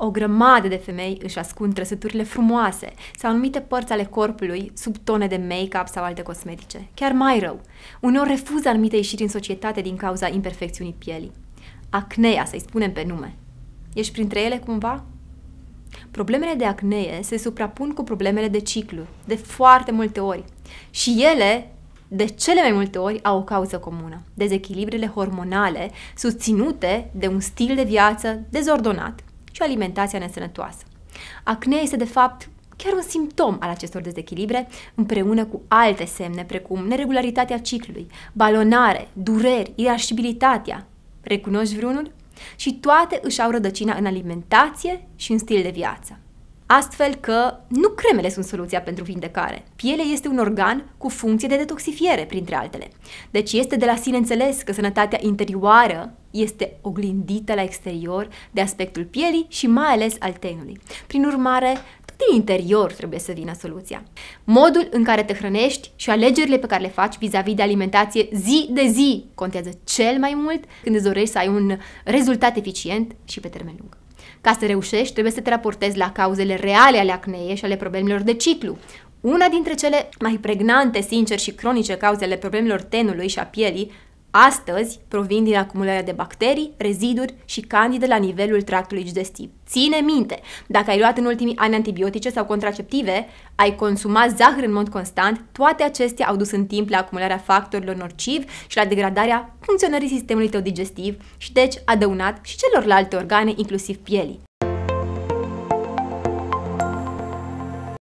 O grămadă de femei își ascund trăsăturile frumoase sau anumite părți ale corpului sub tone de make-up sau alte cosmetice. Chiar mai rău, uneori refuză anumite ieșiri în societate din cauza imperfecțiunii pielii. Acnea, să-i spunem pe nume. Ești printre ele cumva? Problemele de acnee se suprapun cu problemele de ciclu, de foarte multe ori. Și ele, de cele mai multe ori, au o cauză comună. Dezechilibrele hormonale susținute de un stil de viață dezordonat, și o alimentație nesănătoasă. Acnea este de fapt chiar un simptom al acestor dezechilibre, împreună cu alte semne precum neregularitatea ciclului, balonare, dureri, irascibilitatea. Recunoști vreunul? Și toate își au rădăcina în alimentație și în stil de viață. Astfel că nu cremele sunt soluția pentru vindecare. Pielea este un organ cu funcție de detoxifiere, printre altele. Deci este de la sine înțeles că sănătatea interioară este oglindită la exterior de aspectul pielii și mai ales al tenului. Prin urmare, tot din interior trebuie să vină soluția. Modul în care te hrănești și alegerile pe care le faci vis-a-vis -vis de alimentație zi de zi contează cel mai mult când îți dorești să ai un rezultat eficient și pe termen lung. Ca să reușești, trebuie să te raportezi la cauzele reale ale acnei și ale problemelor de ciclu. Una dintre cele mai pregnante, sincer și cronice cauze ale problemelor tenului și a pielii astăzi provin din acumularea de bacterii, reziduri și candide la nivelul tractului digestiv. Ține minte, dacă ai luat în ultimii ani antibiotice sau contraceptive, ai consumat zahăr în mod constant, toate acestea au dus în timp la acumularea factorilor nocivi și la degradarea funcționării sistemului tău digestiv și deci adăunat și celorlalte organe, inclusiv pielii.